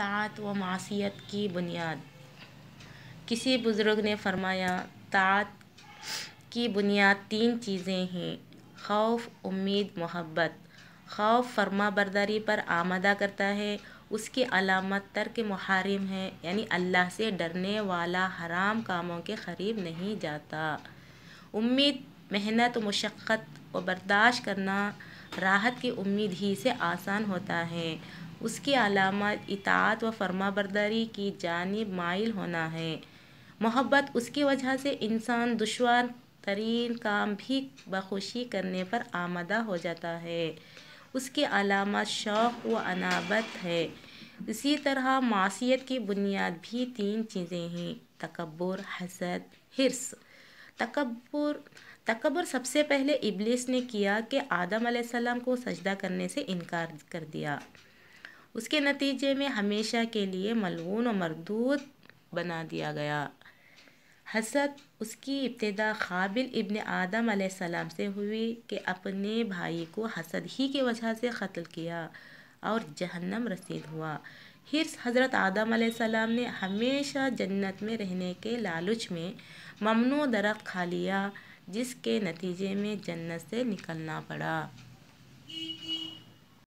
तात व मासीत की बुनियाद किसी बुज़ुर्ग ने फरमाया तात की बुनियाद तीन चीज़ें हैं खौफ उम्मीद मोहब्बत खौफ फरमा बरदारी पर आमदा करता है उसकी अलामत तर्क मुहारिम है यानी अल्लाह से डरने वाला हराम कामों के करीब नहीं जाता उम्मीद मेहनत मशक्क़त व बर्दाश्त करना राहत की उम्मीद ही से आसान होता है उसकी अलामत इतात व बरदारी की जानब माइल होना है मोहब्बत उसकी वजह से इंसान दुशवार तरीन काम भी बखुशी करने पर आमदा हो जाता है उसकी अलामत शौक़ व अनाबत है इसी तरह मासीत की बुनियाद भी तीन चीज़ें हैं तकबर हसद हिरस तकबर तकबर सबसे पहले इबलिस ने किया कि आदम सलाम को सजदा करने से इनकार कर दिया उसके नतीजे में हमेशा के लिए मलून और मरदूद बना दिया गया हसद उसकी इब्तदा काबिल इबन आदम सलाम से हुई कि अपने भाई को हसद ही की वजह से कत्ल किया और जहन्नम रसीद हुआ हिर्स हज़रत आदम सलाम ने हमेशा जन्नत में रहने के लालच में ममनू दरख्त खा लिया जिसके नतीजे में जन्नत से निकलना पड़ा